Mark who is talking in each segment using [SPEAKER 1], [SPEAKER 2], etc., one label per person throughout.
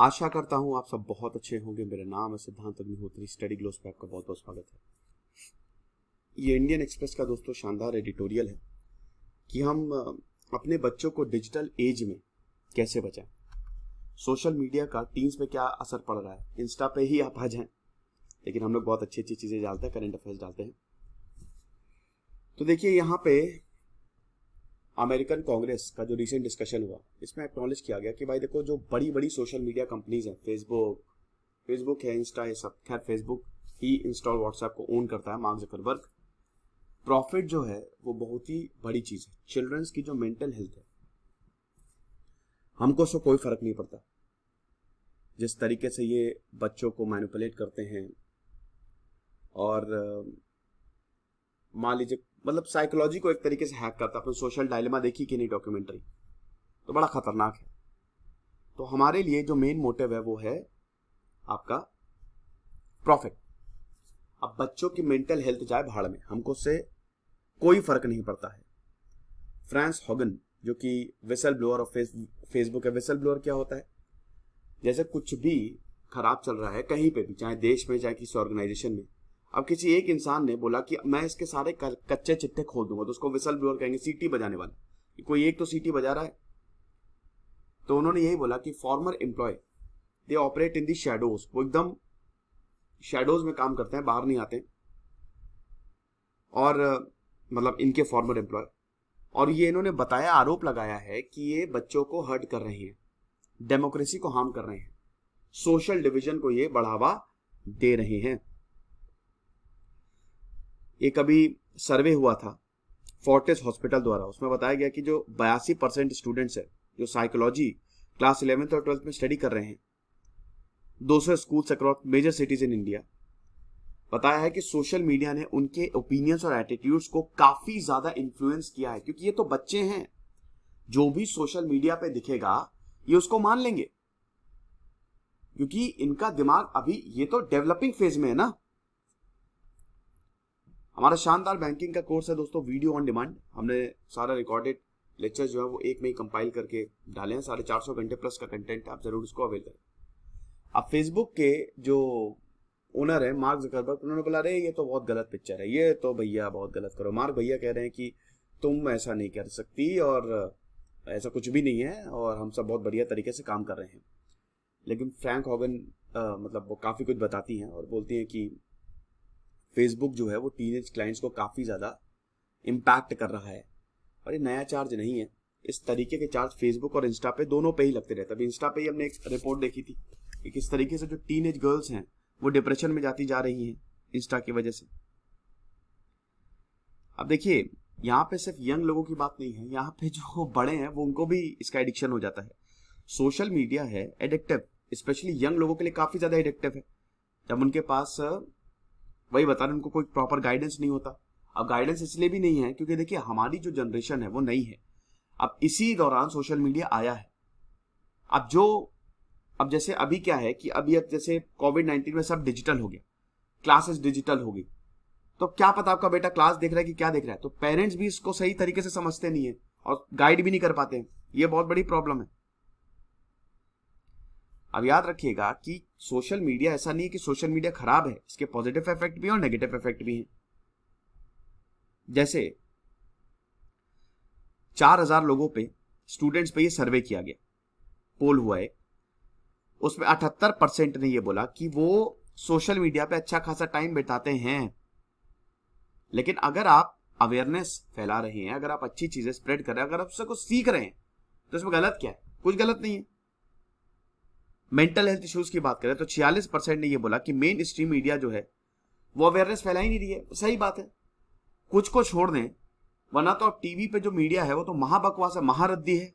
[SPEAKER 1] आशा करता हूँ आप सब बहुत अच्छे होंगे मेरा नाम है सिद्धांत अग्निहोत्री स्टडी ग्लोस पे आपका बहुत बहुत स्वागत है ये इंडियन एक्सप्रेस का दोस्तों शानदार एडिटोरियल है कि हम अपने बच्चों को डिजिटल एज में कैसे बचाएं सोशल मीडिया का टीम्स पे क्या असर पड़ रहा है इंस्टा पे ही आप आ जाए लेकिन हम लोग बहुत अच्छी अच्छी चीज़ें डालते हैं करेंट अफेयर्स डालते हैं तो देखिए यहाँ पे अमेरिकन कांग्रेस का जो रिसेंट डिस्कशन हुआ इसमें एक्नॉलेज किया गया कि भाई देखो जो बड़ी बड़ी सोशल मीडिया कंपनीज हैं फेसबुक फेसबुक है इंस्टा है सब खैर फेसबुक ही इंस्टॉल व्हाट्सएप को ओन करता है मार्क वर्क प्रॉफिट जो है वो बहुत ही बड़ी चीज़ है चिल्ड्रंस की जो मेंटल हेल्थ है हमको उसको कोई फर्क नहीं पड़ता जिस तरीके से ये बच्चों को मैनिपुलेट करते हैं और मान लीजिए मतलब साइकोलॉजी को एक तरीके से हैक करता है सोशल डायलेमा देखी कि नहीं डॉक्यूमेंट्री तो बड़ा खतरनाक है तो हमारे लिए जो मेन मोटिव है वो है आपका प्रॉफिट अब बच्चों की मेंटल हेल्थ जाए भाड़ में हमको से कोई फर्क नहीं पड़ता है फ्रांस हॉगन जो कि वेसल ब्लोअर और फेसबुक है वेसल ब्लोअर क्या होता है जैसे कुछ भी खराब चल रहा है कहीं पे भी चाहे देश में चाहे किसी ऑर्गेनाइजेशन में अब किसी एक इंसान ने बोला कि मैं इसके सारे कच्चे चिट्ठे खोल दूंगा तो उसको विसल ब्लोअर कहेंगे सीटी बजाने वाला कोई एक तो सीटी बजा रहा है तो उन्होंने यही बोला कि former employee they operate in the shadows वो एकदम शेडोज में काम करते हैं बाहर नहीं आते और मतलब इनके फॉर्मर एम्प्लॉय और ये इन्होंने बताया आरोप लगाया है कि ये बच्चों को हर्ट कर रहे हैं डेमोक्रेसी को हार्म कर रहे हैं सोशल डिविजन को ये बढ़ावा दे रहे हैं एक अभी सर्वे हुआ था फोर्टेस हॉस्पिटल द्वारा उसमें बताया गया कि जो बयासी परसेंट स्टूडेंट्स है जो साइकोलॉजी क्लास इलेवेंथ और ट्वेल्थ में स्टडी कर रहे हैं दो सौ school across major cities in India बताया है कि सोशल मीडिया ने उनके ओपिनियंस और एटीट्यूड्स को काफी ज्यादा इन्फ्लुएंस किया है क्योंकि ये तो बच्चे हैं जो भी सोशल मीडिया पे दिखेगा ये उसको मान लेंगे क्योंकि इनका दिमाग अभी ये तो डेवलपिंग फेज में है ना हमारा शानदार बैंकिंग का कोर्स है दोस्तों वीडियो ऑन डिमांड हमने सारा रिकॉर्डेड लेक्चर जो है वो एक में ही कंपाइल करके डाले हैं साढ़े चार सौ घंटे प्लस का कंटेंट आप जरूर उसको अवेल करें अब फेसबुक के जो ओनर है मार्क जकरबर्ग उन्होंने बोला अरे ये तो बहुत गलत पिक्चर है ये तो भैया बहुत गलत करो मार्क भैया कह रहे हैं कि तुम ऐसा नहीं कर सकती और ऐसा कुछ भी नहीं है और हम सब बहुत बढ़िया तरीके से काम कर रहे हैं लेकिन फ्रैंक हॉगन मतलब वो काफ़ी कुछ बताती हैं और बोलती हैं कि फेसबुक जो है वो टीन क्लाइंट्स को काफ़ी ज़्यादा इम्पैक्ट कर रहा है और ये नया चार्ज नहीं है इस तरीके के चार्ज फेसबुक और इंस्टा पे दोनों पे ही लगते रहते अभी इंस्टा पे ही हमने एक रिपोर्ट देखी थी कि किस तरीके से जो टीन एज गर्ल्स हैं वो डिप्रेशन में जाती जा रही हैं इंस्टा की वजह से अब देखिए यहाँ पे सिर्फ यंग लोगों की बात नहीं है यहाँ पे जो बड़े हैं वो उनको भी इसका एडिक्शन हो जाता है सोशल मीडिया है एडिक्टिव स्पेशली यंग लोगों के लिए काफ़ी ज़्यादा एडिक्टिव है जब उनके पास वही बता रहे उनको कोई प्रॉपर गाइडेंस नहीं होता अब गाइडेंस इसलिए भी नहीं है क्योंकि देखिए हमारी जो जनरेशन है वो नई है अब इसी दौरान सोशल मीडिया आया है अब जो अब जैसे अभी क्या है कि अभी अब जैसे कोविड नाइन्टीन में सब डिजिटल हो गया क्लासेस डिजिटल हो गई तो क्या पता आपका बेटा क्लास देख रहा है कि क्या देख रहा है तो पेरेंट्स भी इसको सही तरीके से समझते नहीं है और गाइड भी नहीं कर पाते हैं ये बहुत बड़ी प्रॉब्लम है अब याद रखिएगा कि सोशल मीडिया ऐसा नहीं है कि सोशल मीडिया खराब है इसके पॉजिटिव इफेक्ट भी और नेगेटिव इफेक्ट भी हैं जैसे चार हजार लोगों पे स्टूडेंट्स पे ये सर्वे किया गया पोल हुआ है उसमें अठहत्तर परसेंट ने ये बोला कि वो सोशल मीडिया पे अच्छा खासा टाइम बिताते हैं लेकिन अगर आप अवेयरनेस फैला रहे हैं अगर आप अच्छी चीजें स्प्रेड कर रहे हैं अगर आप उससे कुछ सीख रहे हैं तो इसमें गलत क्या है कुछ गलत नहीं है मेंटल हेल्थ इश्यूज की बात करें तो 46 परसेंट ने ये बोला कि मेन स्ट्रीम मीडिया जो है वो अवेयरनेस फैला ही नहीं रही है सही बात है कुछ को छोड़ दें वरना तो टीवी पे जो मीडिया है वो तो महाबकवास है महारद्दी है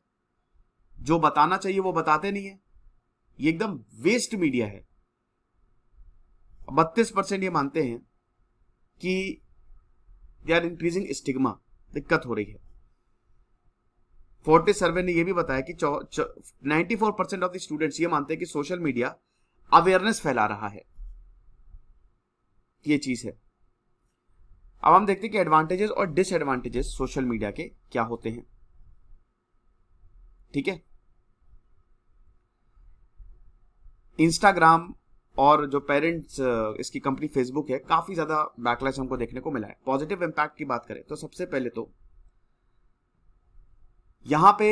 [SPEAKER 1] जो बताना चाहिए वो बताते नहीं है ये एकदम वेस्ट मीडिया है बत्तीस परसेंट ये मानते हैं कि दे आर इंक्रीजिंग स्टिग्मा दिक्कत हो रही है फोर्टिस सर्वे ने यह भी बताया कि ninety four percent of the students ये मानते हैं कि सोशल मीडिया अवेयरनेस फैला रहा है ये चीज है अब हम देखते हैं कि एडवांटेजेस और डिसएडवांटेजेस सोशल मीडिया के क्या होते हैं ठीक है इंस्टाग्राम और जो पेरेंट्स इसकी कंपनी फेसबुक है काफी ज्यादा बैकलैश हमको देखने को मिला है पॉजिटिव इंपैक्ट की बात करें तो सबसे पहले तो यहां पे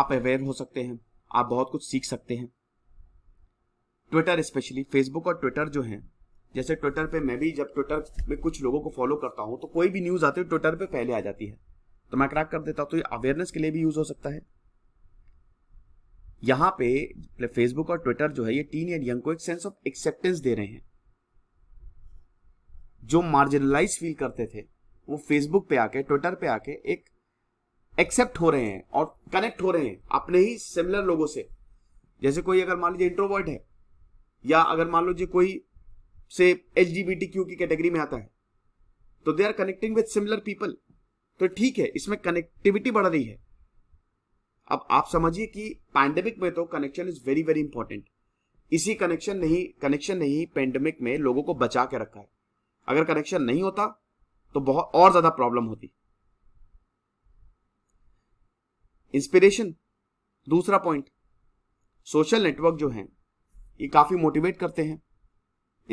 [SPEAKER 1] आप अवेयर हो सकते हैं आप बहुत कुछ सीख सकते हैं ट्विटर स्पेशली फेसबुक और ट्विटर जो है जैसे ट्विटर पे मैं भी जब ट्विटर में कुछ लोगों को फॉलो करता हूं तो कोई भी न्यूज़ आती है ट्विटर पे पहले आ जाती है तो मैं क्रैक कर देता हूं तो ये अवेयरनेस के लिए भी यूज़ हो सकता है यहां पे फेसबुक और ट्विटर जो है ये टीन एंड यंग को एक सेंस ऑफ एक्सेप्टेंस दे रहे हैं जो मार्जिनलाइज फील करते थे वो फेसबुक पे आके ट्विटर पे आके एक एक्सेप्ट हो रहे हैं और कनेक्ट हो रहे हैं अपने ही सिमिलर लोगों से जैसे कोई अगर मान लीजिए इंट्रोवर्ट है या अगर मान जी कोई से एच की कैटेगरी में आता है तो they are connecting with similar people तो ठीक है इसमें कनेक्टिविटी बढ़ रही है अब आप समझिए कि पैंडेमिक में तो connection is very very important इसी कनेक्शन नहीं कनेक्शन नहीं पैंडेमिक में लोगों को बचा के रखा है अगर कनेक्शन नहीं होता तो बहुत और ज्यादा प्रॉब्लम होती इंस्पिरेशन दूसरा पॉइंट सोशल नेटवर्क जो है ये काफी मोटिवेट करते हैं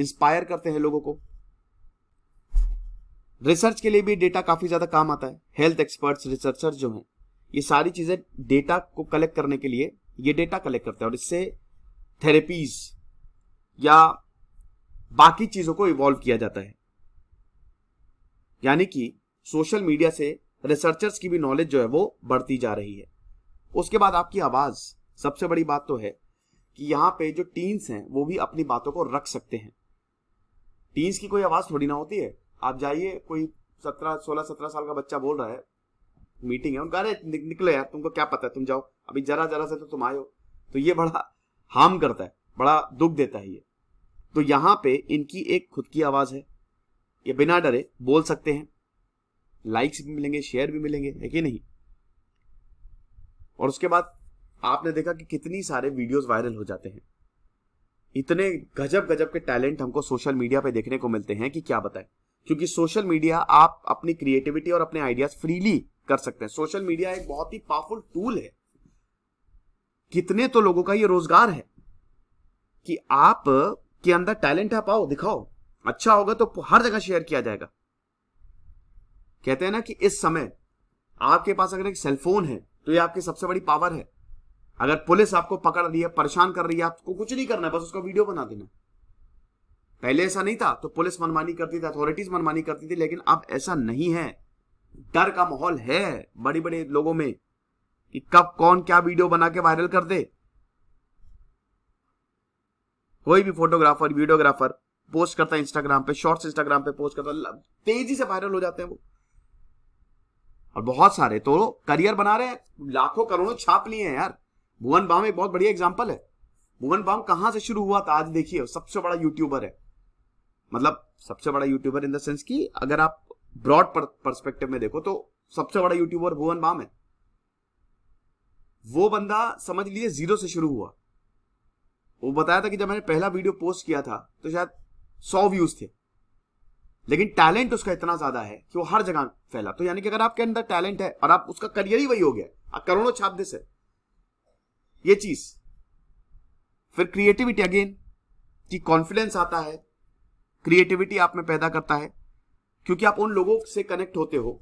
[SPEAKER 1] इंस्पायर करते हैं लोगों को रिसर्च के लिए भी डेटा काफी ज्यादा काम आता है हेल्थ एक्सपर्ट्स रिसर्चर्स जो हैं ये सारी चीजें डेटा को कलेक्ट करने के लिए ये डेटा कलेक्ट करते हैं और इससे थेरेपीज या बाकी चीजों को इवॉल्व किया जाता है यानी कि सोशल मीडिया से रिसर्चर्स की भी नॉलेज जो है वो बढ़ती जा रही है उसके बाद आपकी आवाज सबसे बड़ी बात तो है कि यहाँ पे जो टीन्स हैं वो भी अपनी बातों को रख सकते हैं टीन्स की कोई आवाज थोड़ी ना होती है आप जाइए कोई सत्रह सोलह सत्रह साल का बच्चा बोल रहा है मीटिंग है उनका अरे निकले यार तुमको क्या पता है तुम जाओ अभी जरा जरा से तो तुम आयो तो ये बड़ा हार्म करता है बड़ा दुख देता है ये तो यहाँ पे इनकी एक खुद की आवाज है ये बिना डरे बोल सकते हैं लाइक्स भी मिलेंगे शेयर भी मिलेंगे है कि नहीं और उसके बाद आपने देखा कि कितनी सारे वीडियोस वायरल हो जाते हैं इतने गजब गजब के टैलेंट हमको सोशल मीडिया पे देखने को मिलते हैं कि क्या बताएं क्योंकि सोशल मीडिया आप अपनी क्रिएटिविटी और अपने आइडियाज फ्रीली कर सकते हैं सोशल मीडिया एक बहुत ही पावरफुल टूल है कितने तो लोगों का ये रोजगार है कि आप के अंदर टैलेंट है पाओ दिखाओ अच्छा होगा तो हर जगह शेयर किया जाएगा कहते हैं ना कि इस समय आपके पास अगर एक सेलफोन है तो ये आपकी सबसे बड़ी पावर है अगर पुलिस आपको पकड़ रही है परेशान कर रही है आपको कुछ नहीं करना है बस उसका वीडियो बना देना पहले ऐसा नहीं था तो पुलिस मनमानी करती थी अथॉरिटीज मनमानी करती थी लेकिन अब ऐसा नहीं है डर का माहौल है बड़े बड़े लोगों में कि कब कौन क्या वीडियो बना के वायरल कर दे कोई भी फोटोग्राफर वीडियोग्राफर पोस्ट करता है इंस्टाग्राम पे शॉर्ट्स इंस्टाग्राम पे पोस्ट करता है तेजी से वायरल हो जाते हैं वो और बहुत सारे तो करियर बना रहे लाखों करोड़ों छाप लिए हैं यार भुवन बाम एक बहुत बढ़िया एग्जाम्पल है भुवन बाम कहाँ से शुरू हुआ था आज देखिए सबसे बड़ा यूट्यूबर है मतलब सबसे बड़ा यूट्यूबर इन द सेंस की अगर आप ब्रॉड परस्पेक्टिव में देखो तो सबसे बड़ा यूट्यूबर भुवन बाम है वो बंदा समझ लीजिए जीरो से शुरू हुआ वो बताया था कि जब मैंने पहला वीडियो पोस्ट किया था तो शायद सौ व्यूज थे लेकिन टैलेंट उसका इतना ज्यादा है कि वो हर जगह फैला तो यानी कि अगर आपके अंदर टैलेंट है और आप उसका करियर ही वही हो गया आप करोड़ों छाप दे सर ये चीज फिर क्रिएटिविटी अगेन कि कॉन्फिडेंस आता है क्रिएटिविटी आप में पैदा करता है क्योंकि आप उन लोगों से कनेक्ट होते हो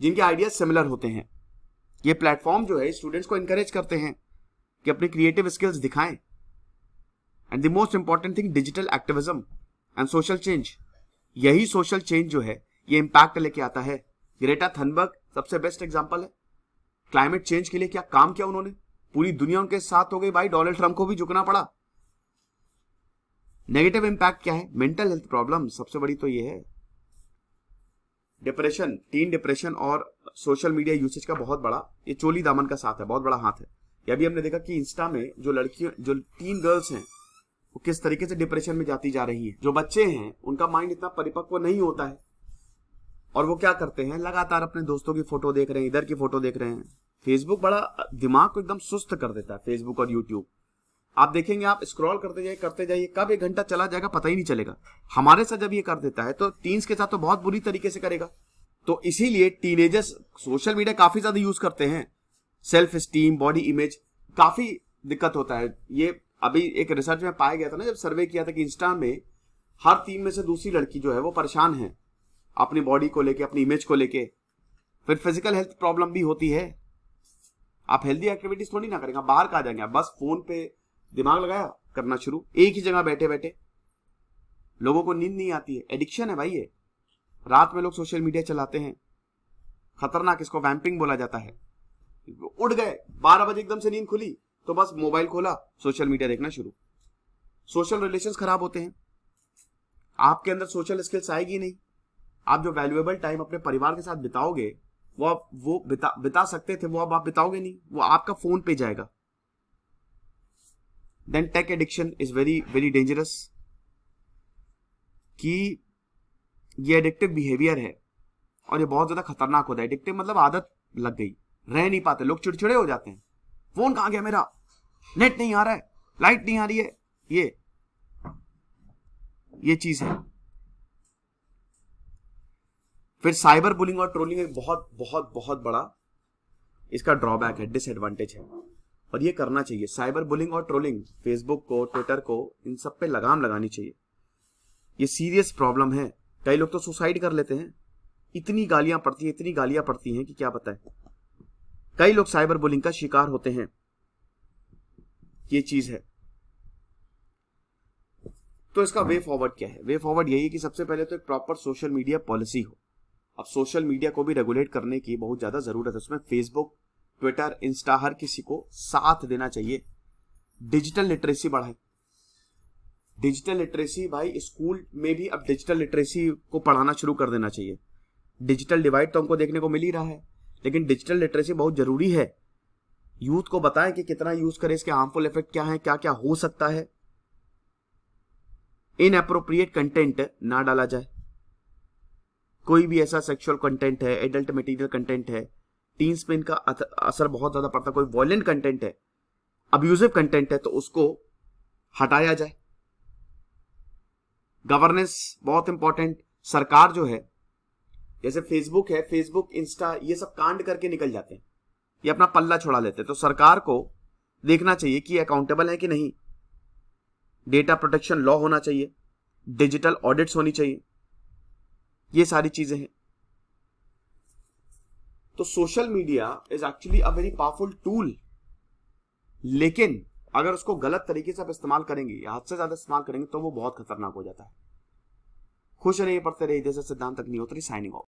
[SPEAKER 1] जिनके आइडिया सिमिलर होते हैं ये प्लेटफॉर्म जो है स्टूडेंट्स को इनकरेज करते हैं कि अपने क्रिएटिव स्किल्स दिखाएं and the most important thing digital activism and social change यही सोशल चेंज जो है ये इंपैक्ट लेके आता है ग्रेटा थनबर्ग सबसे बेस्ट एग्जाम्पल है क्लाइमेट चेंज के लिए क्या काम किया उन्होंने पूरी दुनिया उनके साथ हो गई भाई डोनाल्ड ट्रम्प को भी झुकना पड़ा नेगेटिव इंपैक्ट क्या है मेंटल हेल्थ प्रॉब्लम सबसे बड़ी तो ये है डिप्रेशन टीन डिप्रेशन और सोशल मीडिया यूसेज का बहुत बड़ा ये चोली दामन का साथ है बहुत बड़ा हाथ है ये भी हमने देखा कि इंस्टा में जो लड़कियों जो टीन गर्ल्स हैं वो किस तरीके से डिप्रेशन में जाती जा रही है जो बच्चे हैं उनका माइंड इतना परिपक्व नहीं होता है और वो क्या करते हैं लगातार अपने दोस्तों की फोटो देख रहे हैं इधर की फोटो देख रहे हैं फेसबुक बड़ा दिमाग को एकदम सुस्त कर देता है फेसबुक और यूट्यूब आप देखेंगे आप स्क्रॉल करते जाइए करते जाइए कब एक घंटा चला जाएगा पता ही नहीं चलेगा हमारे साथ जब ये कर देता है तो टीन्स के साथ तो बहुत बुरी तरीके से करेगा तो इसीलिए टीनेजर्स सोशल मीडिया काफी ज्यादा यूज करते हैं सेल्फ स्टीम बॉडी इमेज काफी दिक्कत होता है ये अभी एक रिसर्च में पाया गया था ना जब सर्वे किया था कि इंस्टा में हर तीन में से दूसरी लड़की जो है वो परेशान है अपनी बॉडी को लेके अपनी इमेज को लेके फिर फिजिकल हेल्थ प्रॉब्लम भी होती है आप हेल्दी एक्टिविटीज थोड़ी ना करेंगे बाहर कहा जाएंगे बस फोन पे दिमाग लगाया करना शुरू एक ही जगह बैठे बैठे लोगों को नींद नहीं आती है एडिक्शन है भाई ये रात में लोग सोशल मीडिया चलाते हैं खतरनाक इसको वैम्पिंग बोला जाता है उड़ गए बारह बजे एकदम से नींद खुली तो बस मोबाइल खोला सोशल मीडिया देखना शुरू सोशल रिलेशन खराब होते हैं आपके अंदर सोशल स्किल्स आएगी नहीं आप जो वैल्यूएबल टाइम अपने परिवार के साथ बिताओगे वो आप वो बिता बिता सकते थे वो अब आप बिताओगे नहीं वो आपका फोन पे जाएगा then tech addiction is very very dangerous कि ये एडिक्टिव बिहेवियर है और ये बहुत ज्यादा खतरनाक होता है एडिक्टिव मतलब आदत लग गई रह नहीं पाते लोग चिड़चिड़े हो जाते हैं फोन कहाँ गया मेरा नेट नहीं आ रहा है लाइट नहीं आ रही है ये ये चीज है फिर साइबर बुलिंग और ट्रोलिंग एक बहुत बहुत बहुत बड़ा इसका ड्रॉबैक है डिसएडवांटेज है और ये करना चाहिए साइबर बुलिंग और ट्रोलिंग फेसबुक को ट्विटर को इन सब पे लगाम लगानी चाहिए ये सीरियस प्रॉब्लम है कई लोग तो सुसाइड कर लेते हैं इतनी गालियां पड़ती हैं इतनी गालियां पड़ती हैं कि क्या पता है कई लोग साइबर बुलिंग का शिकार होते हैं ये चीज है तो इसका वे फॉरवर्ड क्या है वे फॉरवर्ड यही है कि सबसे पहले तो एक प्रॉपर सोशल मीडिया पॉलिसी हो अब सोशल मीडिया को भी रेगुलेट करने की बहुत ज्यादा जरूरत है उसमें फेसबुक ट्विटर इंस्टा हर किसी को साथ देना चाहिए डिजिटल लिटरेसी बढ़ाए डिजिटल लिटरेसी भाई स्कूल में भी अब डिजिटल लिटरेसी को पढ़ाना शुरू कर देना चाहिए डिजिटल डिवाइड तो हमको देखने को मिल ही रहा है लेकिन डिजिटल लिटरेसी बहुत जरूरी है यूथ को बताएं कि कितना यूज करें इसके हार्मफुल इफेक्ट क्या है क्या क्या हो सकता है इन अप्रोप्रिएट कंटेंट ना डाला जाए कोई भी ऐसा सेक्सुअल कंटेंट है एडल्ट मटेरियल कंटेंट है टीन स्पिन का असर बहुत ज्यादा पड़ता है कोई वॉयलेंट कंटेंट है अब्यूजिव कंटेंट है तो उसको हटाया जाए गवर्नेंस बहुत इंपॉर्टेंट सरकार जो है जैसे फेसबुक है फेसबुक इंस्टा ये सब कांड करके निकल जाते हैं ये अपना पल्ला छोड़ा लेते हैं तो सरकार को देखना चाहिए कि अकाउंटेबल है कि नहीं डेटा प्रोटेक्शन लॉ होना चाहिए डिजिटल ऑडिट्स होनी चाहिए ये सारी चीजें हैं तो social media is actually a very powerful tool लेकिन अगर उसको गलत तरीके से आप इस्तेमाल करेंगे या हद से ज्यादा इस्तेमाल करेंगे तो वो बहुत खतरनाक हो जाता है खुश रहिए पढ़ते रहिए जैसे सिद्धांत अग्निहोत्री साइनिंग ऑफ